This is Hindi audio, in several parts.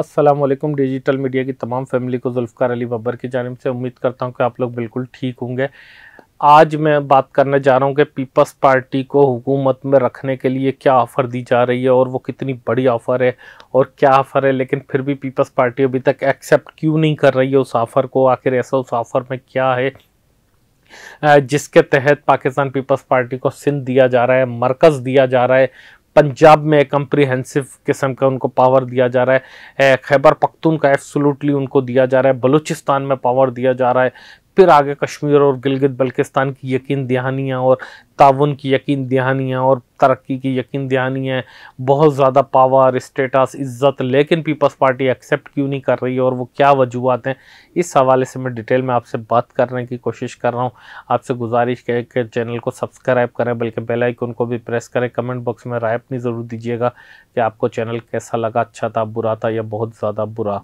असलम डिजिटल मीडिया की तमाम फैमिली को जुल्फ़ार अली बब्बर की जानब से उम्मीद करता हूँ कि आप लोग बिल्कुल ठीक होंगे आज मैं बात करने जा रहा हूँ कि पीपल्स पार्टी को हुकूमत में रखने के लिए क्या ऑफ़र दी जा रही है और वो कितनी बड़ी ऑफ़र है और क्या ऑफ़र है लेकिन फिर भी पीपल्स पार्टी अभी तक एक्सेप्ट क्यों नहीं कर रही है उस ऑफ़र को आखिर ऐसा उस ऑफ़र में क्या है जिसके तहत पाकिस्तान पीपल्स पार्टी को सिंध दिया जा रहा है मरकज़ दिया जा रहा है पंजाब में कंप्रिहेंसिव किस्म का उनको पावर दिया जा रहा है खैबर पख्तून का एब्सोलूटली उनको दिया जा रहा है बलूचिस्तान में पावर दिया जा रहा है फिर आगे कश्मीर और गिलगित बल्किस्तान की यकीन दहानियाँ और ताउन की यकीन दहानियाँ और तरक्की की यकीन दहानियाँ बहुत ज़्यादा पावर स्टेटस इज़्ज़त लेकिन पीपल्स पार्टी एक्सेप्ट क्यों नहीं कर रही है और वो क्या वजूहत हैं इस हवाले से मैं डिटेल में आपसे बात करने की कोशिश कर रहा हूँ आपसे गुजारिश है कि चैनल को सब्सक्राइब करें बल्कि बेलाइकन को भी प्रेस करें कमेंट बॉक्स में राय अपनी ज़रूर दीजिएगा कि आपको चैनल कैसा लगा अच्छा था बुरा था या बहुत ज़्यादा बुरा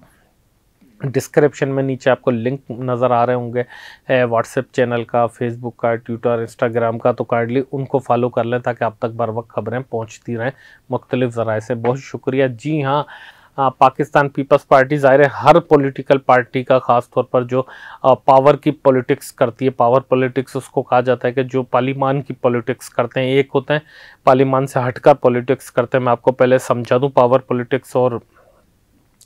डिस्क्रिप्शन में नीचे आपको लिंक नज़र आ रहे होंगे व्हाट्सएप चैनल का फेसबुक का ट्विटर इंस्टाग्राम का तो काइंडली उनको फॉलो कर लें ताकि आप तक बर वक्त खबरें पहुँचती रहें मुख्तलिफ़ ज़राए से बहुत शुक्रिया जी हाँ पाकिस्तान पीपल्स पार्टी ज़ाहिर है हर पॉलिटिकल पार्टी का ख़ास तौर पर जो पावर की पॉलिटिक्स करती है पावर पॉलिटिक्स उसको कहा जाता है कि जो पार्लीमान की पॉलिटिक्स करते हैं एक होते हैं पार्लीमान से हटकर पॉलिटिक्स करते हैं मैं आपको पहले समझा दूँ पावर पॉलिटिक्स और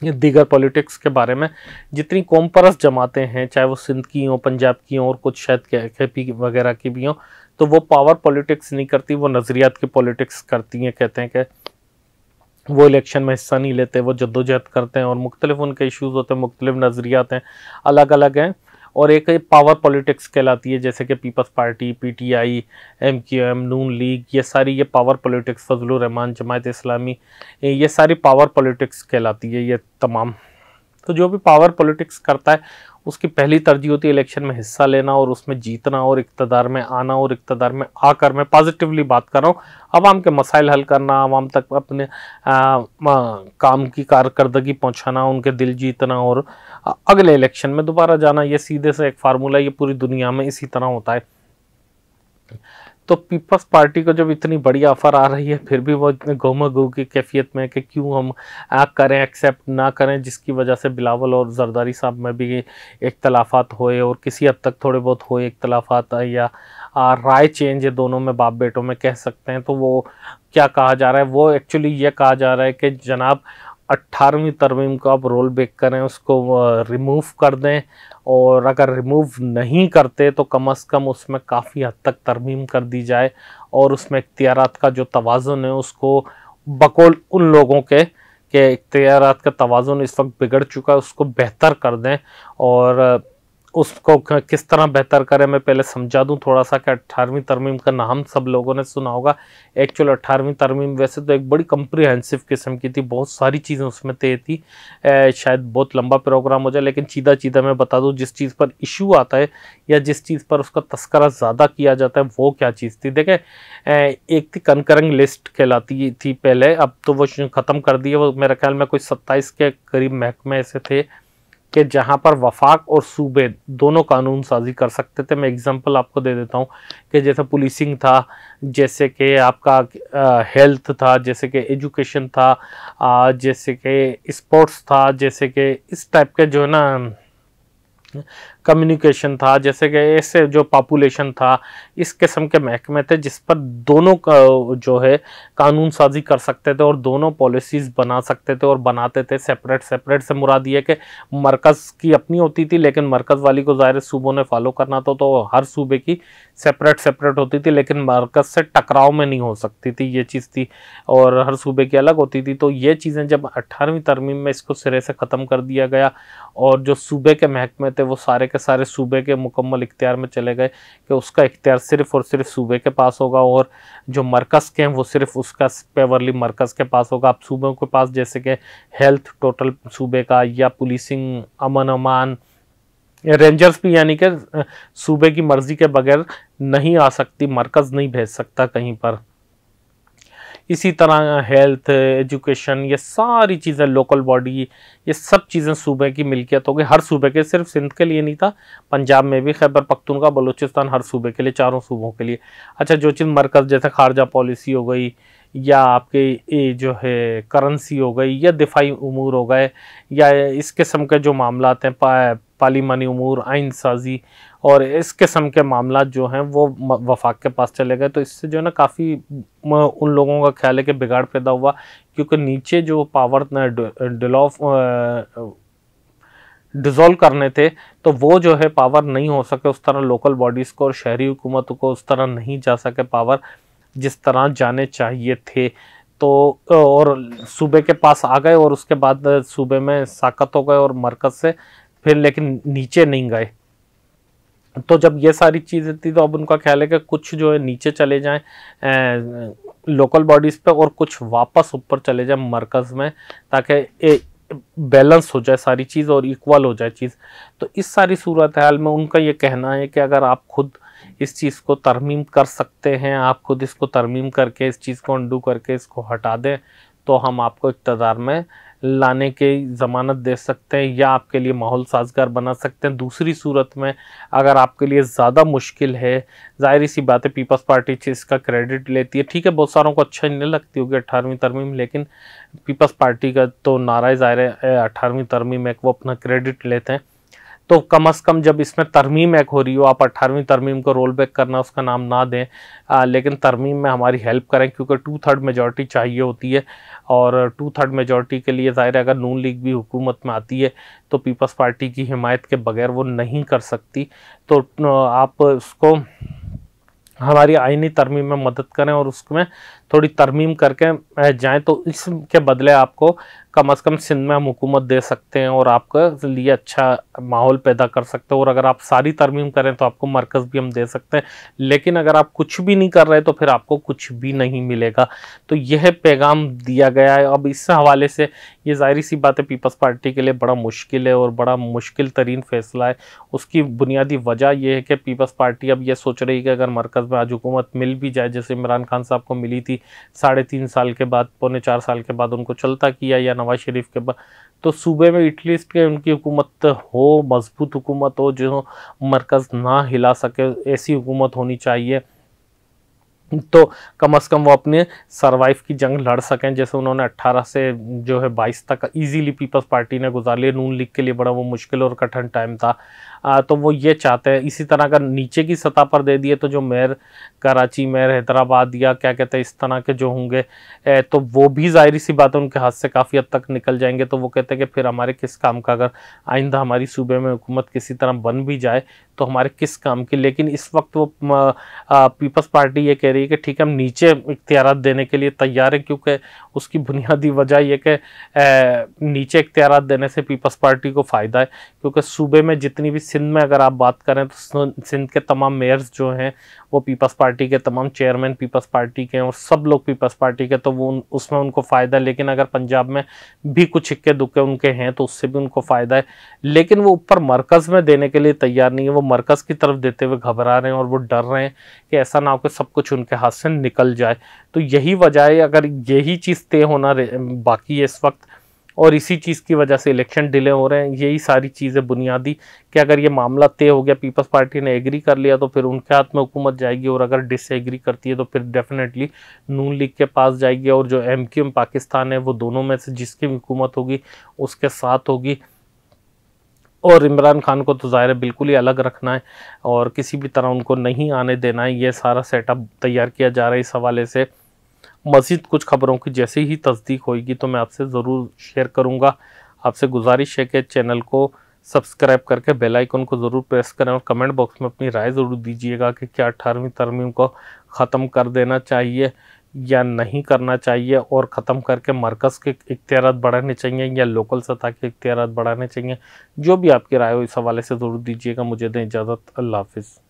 या दीगर पॉलिटिक्स के बारे में जितनी कॉम्परस जमाते हैं चाहे वो सिंध की हों पंजाब की हों और कुछ शायद के पी वगैरह की भी हों तो वो पावर पॉलिटिक्स नहीं करती वो नज़रियात की पॉलिटिक्स करती हैं कहते हैं कि वो इलेक्शन में हिस्सा नहीं लेते वो जद्दोजहद करते हैं और मुख्तलिफ उनके इश्यूज़ होते हैं मुख्तलिफ नज़रियात हैं अलग अलग हैं और एक पावर पॉलिटिक्स कहलाती है जैसे कि People's Party PTI MQM Noon league ये सारी ये पावर पॉलिटिक्स फजल रहमान जमात इस्लामी ये सारी पावर पॉलिटिक्स कहलाती है ये तमाम तो जो भी पावर पॉलिटिक्स करता है उसकी पहली तरजीह होती है इलेक्शन में हिस्सा लेना और उसमें जीतना और इकतदार में आना और इकतदार में आकर मैं पॉजिटिवली बात कर रहा हूँ आवाम के मसाइल हल करना आवाम तक अपने आ, आ, काम की कारकर्दगी पहुँचाना उनके दिल जीतना और अगले इलेक्शन में दोबारा जाना ये सीधे से एक फार्मूला ये पूरी दुनिया में इसी तरह होता है तो पीपल्स पार्टी को जब इतनी बड़ी ऑफर आ रही है फिर भी वो इतने गोमा गो की कैफियत में कि क्यों हम आ करें एक्सेप्ट ना करें जिसकी वजह से बिलावल और जरदारी साहब में भी इख्तलाफात होए और किसी हद तक थोड़े बहुत होए इख्तलाफात या राय चेंज है दोनों में बाप बेटों में कह सकते हैं तो वो क्या कहा जा रहा है वो एक्चुअली ये कहा जा रहा है कि जनाब अट्ठारहवीं तरमीम को आप रोल बैक करें उसको रिमूव कर दें और अगर रिमूव नहीं करते तो कम अज़ कम उसमें काफ़ी हद तक तरमीम कर दी जाए और उसमें इख्तियारत का जो तोज़ुन है उसको बकौल उन लोगों के के इख्तियार का तोज़ुन इस वक्त बिगड़ चुका है उसको बेहतर कर दें और उसको किस तरह बेहतर करें मैं पहले समझा दूं थोड़ा सा कि अट्ठारहवीं तरमीम का नाम सब लोगों ने सुना होगा एक्चुअल अट्ठारहवीं तरमीम वैसे तो एक बड़ी कम्प्रीहेंसिव किस्म की थी बहुत सारी चीज़ें उसमें तय थी ए, शायद बहुत लंबा प्रोग्राम हो जाए लेकिन सीधा चीधा मैं बता दूँ जिस चीज़ पर इशू आता है या जिस चीज़ पर उसका तस्करा ज़्यादा किया जाता है वो क्या चीज़ थी देखें एक थी कनकरंग लिस्ट कहलाती थी पहले अब तो वो ख़त्म कर दी है वो मेरे ख्याल में कोई सत्ताईस के करीब महकमे ऐसे थे कि जहाँ पर वफाक और सूबे दोनों कानून साजी कर सकते थे मैं एग्जांपल आपको दे देता हूँ कि जैसे पुलिसिंग था जैसे कि आपका हेल्थ था जैसे कि एजुकेशन था आ, जैसे कि स्पोर्ट्स था जैसे कि इस टाइप के जो है ना कम्युनिकेशन था जैसे कि ऐसे जो पॉपुलेशन था इस किस्म के महकमे थे जिस पर दोनों का जो है कानून साजी कर सकते थे और दोनों पॉलिसीज़ बना सकते थे और बनाते थे सेपरेट सेपरेट से मुराद ये कि मरकज़ की अपनी होती थी लेकिन मरकज़ वाली को ज़ाहिर सूबों ने फॉलो करना था तो हर सूबे की सेपरेट सेपरेट होती थी लेकिन मरकज़ से टकराव में नहीं हो सकती थी ये चीज़ थी और हर सूबे की अलग होती थी तो ये चीज़ें जब अट्ठारहवीं तरमीम में इसको सिरे से ख़त्म कर दिया गया और जो सूबे के महकमे थे वो सारे के सारे सूबे के मुकम्मल इख्तियार में चले गए कि उसका इख्तियार सिर्फ और सिर्फ सूबे के पास होगा और जो मरकज़ के हैं वो सिर्फ उसका पेवरली मरकज़ के पास होगा आप सूबों के पास जैसे कि हेल्थ टोटल सूबे का या पुलिसिंग अमन अमान रेंजर्स भी यानी कि सूबे की मर्ज़ी के बगैर नहीं आ सकती मरकज़ नहीं भेज सकता कहीं पर इसी तरह हेल्थ एजुकेशन ये सारी चीज़ें लोकल बॉडी ये सब चीज़ें सूबे की मिल्कियत हो गई हर सूबे के सिर्फ सिंध के लिए नहीं था पंजाब में भी खैबर पख्तूनखा बलूचिस्तान हर सूबे के लिए चारों सूबों के लिए अच्छा जो चीज़ मरकज़ जैसे खारजा पॉलिसी हो गई या आपके ये जो है करेंसी हो गई या दिफाई उमूर हो गए या इस किस्म के जो मामला हैं पा, पार्लिमानी उमूर आइन साजी और इस किस्म के मामला जो हैं वो वफाक के पास चले गए तो इससे जो है ना काफ़ी उन लोगों का ख्याल है कि बिगाड़ पैदा हुआ क्योंकि नीचे जो पावर डिलोफ डिज़ोल्व करने थे तो वो जो है पावर नहीं हो सके उस तरह लोकल बॉडीज़ को और शहरी हुकूमत को उस तरह नहीं जा सके पावर जिस तरह जाने चाहिए थे तो और सूबे के पास आ गए और उसके बाद सूबे में साकत हो गए और मरकज़ से फिर लेकिन नीचे नहीं गए तो जब ये सारी चीज़ें थी तो अब उनका ख्याल है कि कुछ जो है नीचे चले जाएं लोकल बॉडीज़ पे और कुछ वापस ऊपर चले जाएं मरकज़ में ताकि बैलेंस हो जाए सारी चीज़ और इक्वल हो जाए चीज़ तो इस सारी सूरत हाल में उनका ये कहना है कि अगर आप खुद इस चीज़ को तरमीम कर सकते हैं आप खुद इसको तरमीम करके इस चीज़ को अंडू करके इसको हटा दें तो हम आपको इकतदार में लाने के ज़मानत दे सकते हैं या आपके लिए माहौल साजगार बना सकते हैं दूसरी सूरत में अगर आपके लिए ज़्यादा मुश्किल है जाहिर सी बात है पीपल्स पार्टी इसका क्रेडिट लेती है ठीक है बहुत सारों को अच्छा नहीं लगती होगी अठारहवीं तरमीम लेकिन पीपल्स पार्टी का तो नारा जाहिर है अठारहवीं तरमीम एक वो अपना क्रेडिट लेते हैं तो कम अज़ कम जब इसमें तरमीम एक हो रही हो आप अट्ठारहवीं तरमीम को रोल बैक करना उसका नाम ना दें आ, लेकिन तरमीम में हमारी हेल्प करें क्योंकि टू थर्ड मेजॉरिटी चाहिए होती है और टू थर्ड मेजॉरिटी के लिए ज़ाहिर अगर नून लीग भी हुकूमत में आती है तो पीपल्स पार्टी की हिमायत के बगैर वो नहीं कर सकती तो आप उसको हमारी आइनी तरमीम में मदद करें और उसमें थोड़ी तरमीम करके जाएँ तो इसके बदले आपको कम अज़ कम सिंध में हम हुकूमत दे सकते हैं और आपके लिए अच्छा माहौल पैदा कर सकते हैं और अगर आप सारी तरमीम करें तो आपको मरकज़ भी हम दे सकते हैं लेकिन अगर आप कुछ भी नहीं कर रहे तो फिर आपको कुछ भी नहीं मिलेगा तो यह पैगाम दिया गया है अब इस हवाले से ये ज़ाहिर सी बात है पीपल्स पार्टी के लिए बड़ा मुश्किल है और बड़ा मुश्किल तरीन फैसला है उसकी बुनियादी वजह यह है कि पीपल्स पार्टी अब यह सोच रही है कि अगर मरकज़ में आज हुकूमत मिल भी जाए जैसे इमरान खान साहब को मिली थी थी साढ़े तीन साल के बाद पौने चार साल के बाद उनको चलता किया या नवाज शरीफ के बाद तो सूबे में एटलीस्ट के उनकी हुकूमत हो मजबूत हुकूमत हो जो मरकज़ ना हिला सके ऐसी हुकूमत होनी चाहिए तो कम से कम वो अपने सरवाइव की जंग लड़ सकें जैसे उन्होंने 18 से जो है 22 तक इजीली पीपल्स पार्टी ने गुजार लिया नून लीग के लिए बड़ा वो मुश्किल और कठिन टाइम था तो वो ये चाहते हैं इसी तरह अगर नीचे की सतह पर दे दिए तो जो मेयर कराची मेयर हैदराबाद या क्या कहते हैं इस तरह के जो होंगे तो वो भी जाहिर सी बात है उनके हाथ से काफ़ी हद तक निकल जाएंगे तो वो कहते हैं कि फिर हमारे किस काम का अगर आइंदा हमारी सूबे में हुकूमत किसी तरह बन भी जाए तो हमारे किस काम की लेकिन इस वक्त वो पीपल्स पार्टी ये कह रही है कि ठीक है हम नीचे इख्तियार देने के लिए तैयार हैं क्योंकि उसकी बुनियादी वजह यह कि नीचे इख्तियार देने से पीपल्स पार्टी को फ़ायदा है क्योंकि सूबे में जितनी भी सिंध में अगर आप बात करें तो सिंध के तमाम मेयर्स जो हैं वो पीपल्स पार्टी के तमाम चेयरमैन पीपल्स पार्टी के हैं और सब लोग पीपल्स पार्टी के तो वो उन, उसमें उनको फ़ायदा है लेकिन अगर पंजाब में भी कुछ इक्के दुक्के उनके हैं तो उससे भी उनको फ़ायदा है लेकिन वो ऊपर मरकज़ में देने के लिए तैयार नहीं है वो मरकज़ की तरफ देते हुए घबरा रहे हैं और वो डर रहे हैं कि ऐसा ना हो कि सब कुछ उनके हाथ से निकल जाए तो यही वजह है अगर यही चीज़ तय होना बाकी है इस वक्त और इसी चीज़ की वजह से इलेक्शन डिले हो रहे हैं यही सारी चीज़ें बुनियादी कि अगर ये मामला तय हो गया पीपल्स पार्टी ने एग्री कर लिया तो फिर उनके हाथ में हुकूमत जाएगी और अगर डिसएग्री करती है तो फिर डेफिनेटली नून लीग के पास जाएगी और जो एम क्यू एम पाकिस्तान है वो दोनों में से जिसकी भी हुकूमत होगी उसके साथ होगी और इमरान खान को तो ज़ाहिर बिल्कुल ही अलग रखना है और किसी भी तरह उनको नहीं आने देना है ये सारा सेटअप तैयार किया जा रहा है इस हवाले से मज़ीद कुछ खबरों की जैसे ही तस्दीक होगी तो मैं आपसे ज़रूर शेयर करूँगा आपसे गुजारिश है कि चैनल को सब्सक्राइब करके बेल आइकन को ज़रूर प्रेस करें और कमेंट बॉक्स में अपनी राय ज़रूर दीजिएगा कि क्या अठारहवीं तरमीम को ख़त्म कर देना चाहिए या नहीं करना चाहिए और ख़त्म करके मरकज़ के इख्तियार बढ़ाने चाहिए या लोकल सतह के इख्तियार बढ़ाने चाहिए जो भी आपकी राय हो इस हवाले से ज़रूर दीजिएगा मुझे दें इजाज़त अल्लाह हाफिज़